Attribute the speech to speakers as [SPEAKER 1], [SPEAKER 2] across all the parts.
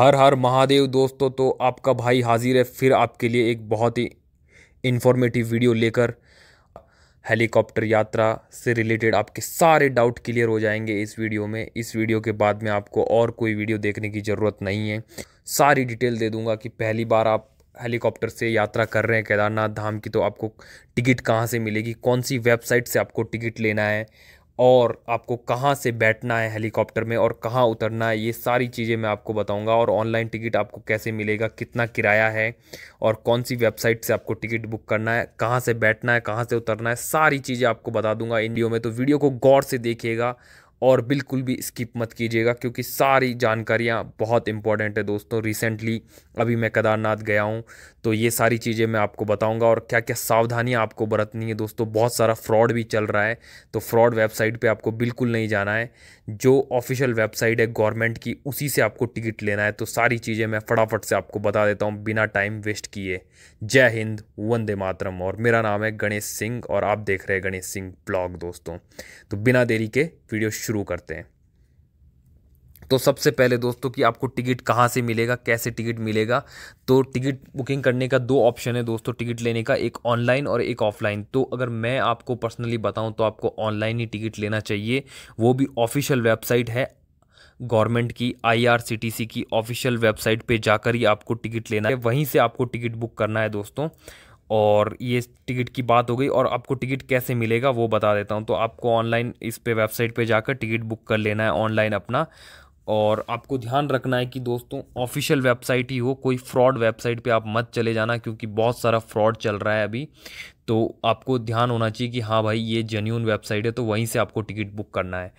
[SPEAKER 1] हर हर महादेव दोस्तों तो आपका भाई हाजिर है फिर आपके लिए एक बहुत ही इन्फॉर्मेटिव वीडियो लेकर हेलीकॉप्टर यात्रा से रिलेटेड आपके सारे डाउट क्लियर हो जाएंगे इस वीडियो में इस वीडियो के बाद में आपको और कोई वीडियो देखने की ज़रूरत नहीं है सारी डिटेल दे दूंगा कि पहली बार आप हेलीकॉप्टर से यात्रा कर रहे हैं केदारनाथ धाम की तो आपको टिकट कहाँ से मिलेगी कौन सी वेबसाइट से आपको टिकट लेना है और आपको कहाँ से बैठना है हेलीकॉप्टर में और कहाँ उतरना है ये सारी चीज़ें मैं आपको बताऊंगा और ऑनलाइन टिकट आपको कैसे मिलेगा कितना किराया है और कौन सी वेबसाइट से आपको टिकट बुक करना है कहाँ से बैठना है कहाँ से उतरना है सारी चीज़ें आपको बता दूंगा इंडियो में तो वीडियो को गौर से देखिएगा और बिल्कुल भी स्किप मत कीजिएगा क्योंकि सारी जानकारियाँ बहुत इंपॉर्टेंट है दोस्तों रिसेंटली अभी मैं केदारनाथ गया हूँ तो ये सारी चीज़ें मैं आपको बताऊँगा और क्या क्या सावधानियाँ आपको बरतनी है दोस्तों बहुत सारा फ्रॉड भी चल रहा है तो फ्रॉड वेबसाइट पर आपको बिल्कुल नहीं जाना है जो ऑफिशियल वेबसाइट है गवर्नमेंट की उसी से आपको टिकट लेना है तो सारी चीज़ें मैं फटाफट से आपको बता देता हूँ बिना टाइम वेस्ट किए जय हिंद वंदे मातरम और मेरा नाम है गणेश सिंह और आप देख रहे हैं गणेश सिंह ब्लॉग दोस्तों तो बिना देरी के वीडियो शुरू करते हैं तो सबसे पहले दोस्तों कि आपको टिकट कहाँ से मिलेगा कैसे टिकट मिलेगा तो टिकट बुकिंग करने का दो ऑप्शन है दोस्तों टिकट लेने का एक ऑनलाइन और एक ऑफलाइन तो अगर मैं आपको पर्सनली बताऊं तो आपको ऑनलाइन ही टिकट लेना चाहिए वो भी ऑफिशियल वेबसाइट है गवर्नमेंट की आईआरसीटीसी की ऑफिशियल वेबसाइट पे जाकर ही आपको टिकट लेना है वहीं से आपको टिकट बुक करना है दोस्तों और ये टिकट की बात हो गई और आपको टिकट कैसे मिलेगा वो बता देता हूँ तो आपको ऑनलाइन इस पे वेबसाइट पे जाकर टिकट बुक कर लेना है ऑनलाइन अपना और आपको ध्यान रखना है कि दोस्तों ऑफिशियल वेबसाइट ही हो कोई फ्रॉड वेबसाइट पे आप मत चले जाना क्योंकि बहुत सारा फ्रॉड चल रहा है अभी तो आपको ध्यान होना चाहिए कि हाँ भाई ये जेन्यून वेबसाइट है तो वहीं से आपको टिकट बुक करना है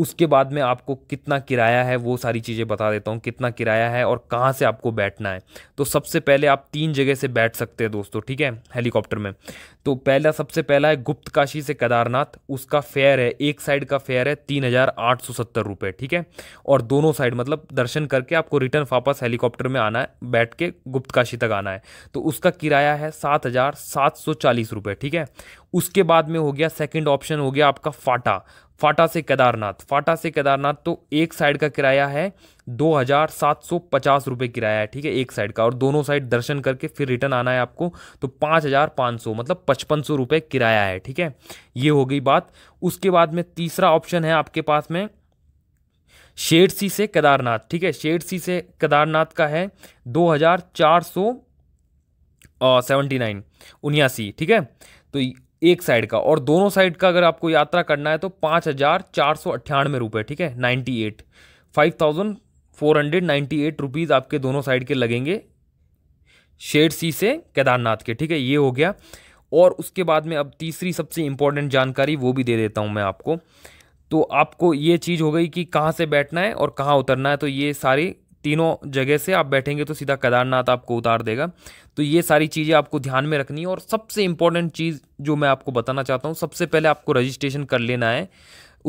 [SPEAKER 1] उसके बाद में आपको कितना किराया है वो सारी चीज़ें बता देता हूँ कितना किराया है और कहाँ से आपको बैठना है तो सबसे पहले आप तीन जगह से बैठ सकते हैं दोस्तों ठीक है हेलीकॉप्टर में तो पहला सबसे पहला है गुप्त काशी से केदारनाथ उसका फेयर है एक साइड का फेयर है तीन हज़ार आठ सौ सत्तर रुपये ठीक है और दोनों साइड मतलब दर्शन करके आपको रिटर्न वापस हेलीकॉप्टर में आना है बैठ के गुप्त काशी तक आना है तो उसका किराया है सात हज़ार सात सौ चालीस रुपये ठीक है उसके बाद में हो गया सेकंड ऑप्शन हो गया आपका फाटा फाटा से केदारनाथ फाटा से केदारनाथ तो एक साइड का किराया है दो हज़ार सात सौ पचास रुपये किराया है ठीक है एक साइड का और दोनों साइड दर्शन करके फिर रिटर्न आना है आपको तो पाँच हज़ार पाँच सौ मतलब पचपन सौ रुपये किराया है ठीक है ये हो गई बात उसके बाद में तीसरा ऑप्शन है आपके पास में सी से केदारनाथ ठीक है शेर सी से केदारनाथ का है दो हज़ार चार सौ सेवेंटी नाइन उन्यासी ठीक है तो एक साइड का और दोनों साइड का अगर आपको यात्रा करना है तो पाँच हज़ार चार सौ अट्ठानवे रुपये ठीक है ninety eight five thousand four hundred ninety eight rupees आपके दोनों साइड के लगेंगे शेड सी से केदारनाथ के ठीक है ये हो गया और उसके बाद में अब तीसरी सबसे इंपॉर्टेंट जानकारी वो भी दे देता हूँ मैं आपको तो आपको ये चीज़ हो गई कि कहाँ से बैठना है और कहाँ उतरना है तो ये सारी तीनों जगह से आप बैठेंगे तो सीधा केदारनाथ आपको उतार देगा तो ये सारी चीज़ें आपको ध्यान में रखनी है और सबसे इम्पॉर्टेंट चीज़ जो मैं आपको बताना चाहता हूँ सबसे पहले आपको रजिस्ट्रेशन कर लेना है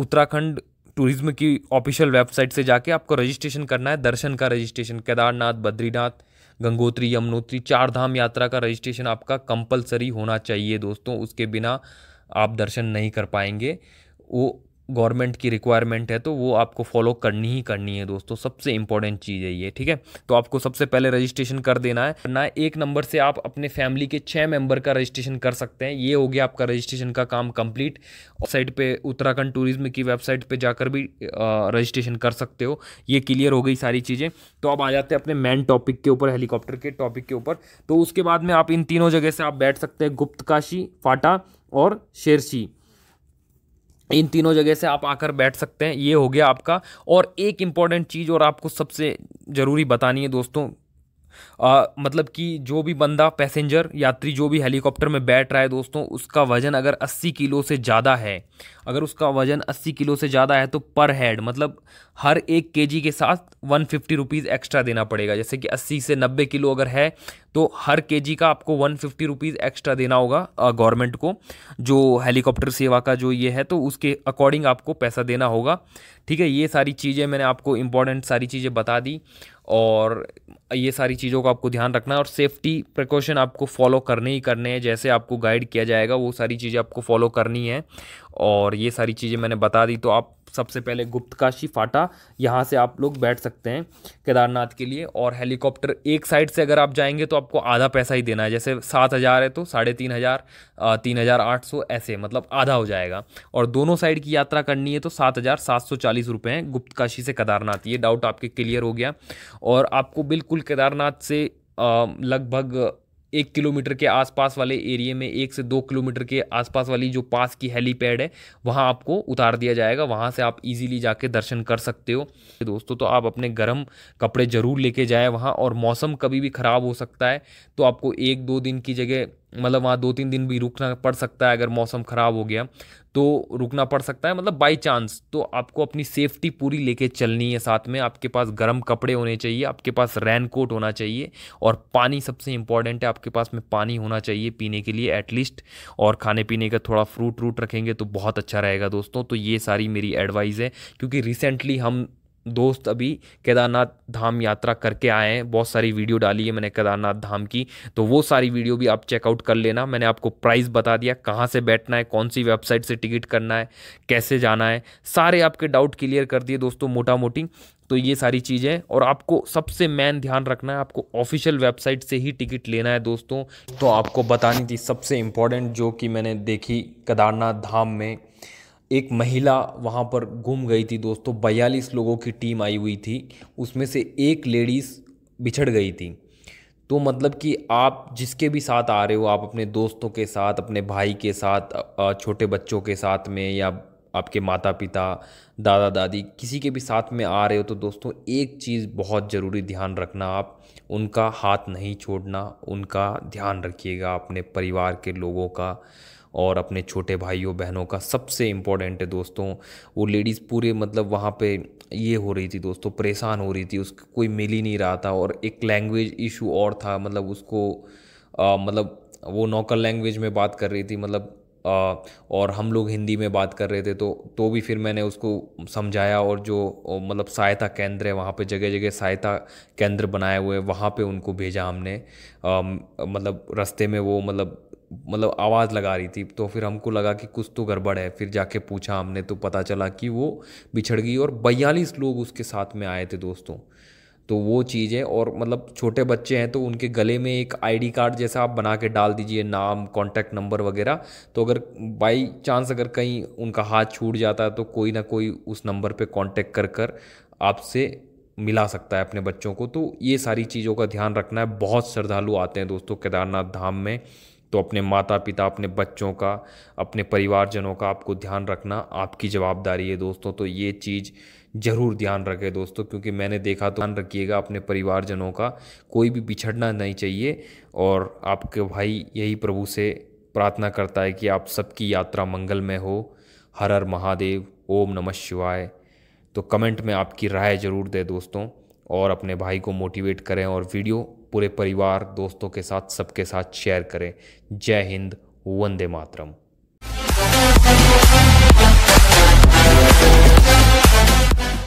[SPEAKER 1] उत्तराखंड टूरिज्म की ऑफिशियल वेबसाइट से जाके आपको रजिस्ट्रेशन करना है दर्शन का रजिस्ट्रेशन केदारनाथ बद्रीनाथ गंगोत्री यमुनोत्री चार धाम यात्रा का रजिस्ट्रेशन आपका कंपलसरी होना चाहिए दोस्तों उसके बिना आप दर्शन नहीं कर पाएंगे वो गवर्नमेंट की रिक्वायरमेंट है तो वो आपको फॉलो करनी ही करनी है दोस्तों सबसे इंपॉर्टेंट चीज़ है ये ठीक है तो आपको सबसे पहले रजिस्ट्रेशन कर देना है ना एक नंबर से आप अपने फैमिली के छः मेंबर का रजिस्ट्रेशन कर सकते हैं ये हो गया आपका रजिस्ट्रेशन का काम कंप्लीट वेबसाइट पे उत्तराखंड टूरिज्म की वेबसाइट पर जाकर भी रजिस्ट्रेशन कर सकते हो ये क्लियर हो गई सारी चीज़ें तो आप आ जाते हैं अपने मेन टॉपिक के ऊपर हेलीकॉप्टर के टॉपिक के ऊपर तो उसके बाद में आप इन तीनों जगह से आप बैठ सकते हैं गुप्तकाशी फाटा और शेरसी इन तीनों जगह से आप आकर बैठ सकते हैं ये हो गया आपका और एक इम्पॉर्टेंट चीज़ और आपको सबसे ज़रूरी बतानी है दोस्तों आ, मतलब कि जो भी बंदा पैसेंजर यात्री जो भी हेलीकॉप्टर में बैठ रहा है दोस्तों उसका वज़न अगर 80 किलो से ज़्यादा है अगर उसका वज़न 80 किलो से ज़्यादा है तो पर हेड मतलब हर एक के के साथ वन फिफ्टी रुपीज़ एक्स्ट्रा देना पड़ेगा जैसे कि 80 से 90 किलो अगर है तो हर के का आपको वन फिफ्टी रुपीज़ एक्स्ट्रा देना होगा गवर्नमेंट को जो हेलीकॉप्टर सेवा का जो ये है तो उसके अकॉर्डिंग आपको पैसा देना होगा ठीक है ये सारी चीज़ें मैंने आपको इम्पॉर्टेंट सारी चीज़ें बता दी और ये सारी चीज़ों का आपको ध्यान रखना है और सेफ्टी प्रिकॉशन आपको फॉलो करने ही करने हैं जैसे आपको गाइड किया जाएगा वो सारी चीज़ें आपको फॉलो करनी है और ये सारी चीज़ें मैंने बता दी तो आप सबसे पहले गुप्तकाशी फाटा यहाँ से आप लोग बैठ सकते हैं केदारनाथ के लिए और हेलीकॉप्टर एक साइड से अगर आप जाएंगे तो आपको आधा पैसा ही देना है जैसे सात हज़ार है तो साढ़े तीन हज़ार तीन हज़ार आठ सौ ऐसे मतलब आधा हो जाएगा और दोनों साइड की यात्रा करनी है तो सात हज़ार सात सौ चालीस रुपये हैं गुप्तकाशी से केदारनाथ ये डाउट आपके क्लियर हो गया और आपको बिल्कुल केदारनाथ से लगभग एक किलोमीटर के आसपास वाले एरिए में एक से दो किलोमीटर के आसपास वाली जो पास की हेलीपैड है वहाँ आपको उतार दिया जाएगा वहाँ से आप इजीली जाके दर्शन कर सकते हो दोस्तों तो आप अपने गर्म कपड़े ज़रूर लेके जाए वहाँ और मौसम कभी भी ख़राब हो सकता है तो आपको एक दो दिन की जगह मतलब वहाँ दो तीन दिन भी रुकना पड़ सकता है अगर मौसम ख़राब हो गया तो रुकना पड़ सकता है मतलब बाय चांस तो आपको अपनी सेफ्टी पूरी लेके चलनी है साथ में आपके पास गर्म कपड़े होने चाहिए आपके पास रेन कोट होना चाहिए और पानी सबसे इम्पॉर्टेंट है आपके पास में पानी होना चाहिए पीने के लिए एटलीस्ट और खाने पीने का थोड़ा फ्रूट रूट रखेंगे तो बहुत अच्छा रहेगा दोस्तों तो ये सारी मेरी एडवाइस है क्योंकि रिसेंटली हम दोस्त अभी केदारनाथ धाम यात्रा करके आए हैं बहुत सारी वीडियो डाली है मैंने केदारनाथ धाम की तो वो सारी वीडियो भी आप चेकआउट कर लेना मैंने आपको प्राइस बता दिया कहाँ से बैठना है कौन सी वेबसाइट से टिकट करना है कैसे जाना है सारे आपके डाउट क्लियर कर दिए दोस्तों मोटा मोटी तो ये सारी चीज़ें और आपको सबसे मेन ध्यान रखना है आपको ऑफिशियल वेबसाइट से ही टिकट लेना है दोस्तों तो आपको बतानी थी सबसे इम्पॉर्टेंट जो कि मैंने देखी केदारनाथ धाम में एक महिला वहाँ पर घूम गई थी दोस्तों बयालीस लोगों की टीम आई हुई थी उसमें से एक लेडीज़ बिछड़ गई थी तो मतलब कि आप जिसके भी साथ आ रहे हो आप अपने दोस्तों के साथ अपने भाई के साथ छोटे बच्चों के साथ में या आपके माता पिता दादा दादी किसी के भी साथ में आ रहे हो तो दोस्तों एक चीज़ बहुत ज़रूरी ध्यान रखना आप उनका हाथ नहीं छोड़ना उनका ध्यान रखिएगा अपने परिवार के लोगों का और अपने छोटे भाइयों बहनों का सबसे इम्पोर्टेंट है दोस्तों वो लेडीज़ पूरे मतलब वहाँ पे ये हो रही थी दोस्तों परेशान हो रही थी उसको कोई मिल ही नहीं रहा था और एक लैंग्वेज इशू और था मतलब उसको आ, मतलब वो नोकल लैंग्वेज में बात कर रही थी मतलब आ, और हम लोग हिंदी में बात कर रहे थे तो तो भी फिर मैंने उसको समझाया और जो मतलब सहायता केंद्र है वहाँ पे जगह जगह सहायता केंद्र बनाए हुए वहाँ पे उनको भेजा हमने आ, मतलब रास्ते में वो मतलब मतलब आवाज़ लगा रही थी तो फिर हमको लगा कि कुछ तो गड़बड़ है फिर जाके पूछा हमने तो पता चला कि वो बिछड़ गई और बयालीस लोग उसके साथ में आए थे दोस्तों तो वो चीज़ है और मतलब छोटे बच्चे हैं तो उनके गले में एक आईडी कार्ड जैसा आप बना के डाल दीजिए नाम कॉन्टैक्ट नंबर वगैरह तो अगर बाई चांस अगर कहीं उनका हाथ छूट जाता है तो कोई ना कोई उस नंबर पे कॉन्टैक्ट कर कर आपसे मिला सकता है अपने बच्चों को तो ये सारी चीज़ों का ध्यान रखना है बहुत श्रद्धालु आते हैं दोस्तों केदारनाथ धाम में तो अपने माता पिता अपने बच्चों का अपने परिवारजनों का आपको ध्यान रखना आपकी जवाबदारी है दोस्तों तो ये चीज़ ज़रूर ध्यान रखें दोस्तों क्योंकि मैंने देखा तो ध्यान रखिएगा अपने परिवारजनों का कोई भी बिछड़ना नहीं चाहिए और आपके भाई यही प्रभु से प्रार्थना करता है कि आप सबकी यात्रा मंगलमय हो हर हर महादेव ओम नमः शिवाय तो कमेंट में आपकी राय ज़रूर दें दोस्तों और अपने भाई को मोटिवेट करें और वीडियो पूरे परिवार दोस्तों के साथ सबके साथ शेयर करें जय हिंद वंदे मातरम